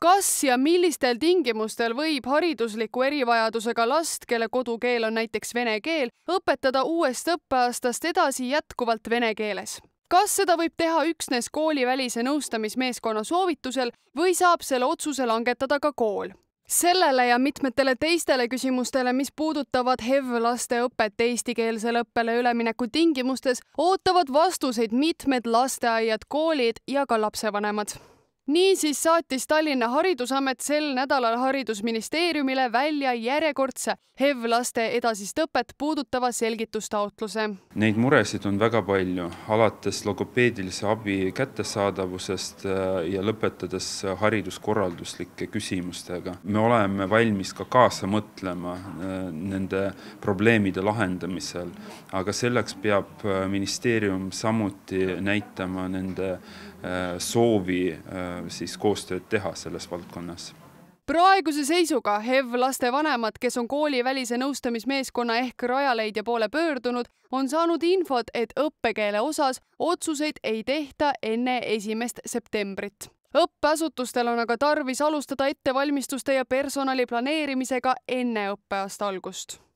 kas ja millistel tingimustel võib haridusliku erivajadusega last, kelle kodukeel on näiteks vene keel, õpetada uuest õppeaastast edasi jätkuvalt vene keeles? kas seda võib teha üksnes koolivälise nõustamismeeskonna soovitusel või saab selle otsuse langetada ka kool? sellele ja mitmetele teistele küsimustele, mis puudutavad HEV laste õpet eestikeelsele õppele ülemineku tingimustes, ootavad vastuseid mitmed lasteaiad, koolid ja ka lapsevanemad niisiis saatis Tallinna Haridusamet sel nädalal Haridusministeeriumile välja järjekordse HEV-laste edasist õpet puudutava selgitustaotluse. Neid muresid on väga palju, alates logopeedilise abi kättesaadavusest äh, ja lõpetades hariduskorralduslike küsimustega. me oleme valmis ka kaasa mõtlema äh, nende probleemide lahendamisel, aga selleks peab äh, ministeerium samuti näitama nende soovi siis koostööd teha selles valdkonnas praeguse seisuga HEV lastevanemad, kes on koolivälise nõustamismeeskonna ehk Rajaleidja poole pöördunud, on saanud infot, et õppekeele osas otsuseid ei tehta enne esimest septembrit. õppeasutustel on aga tarvis alustada ettevalmistuste ja personali planeerimisega enne õppeaasta algust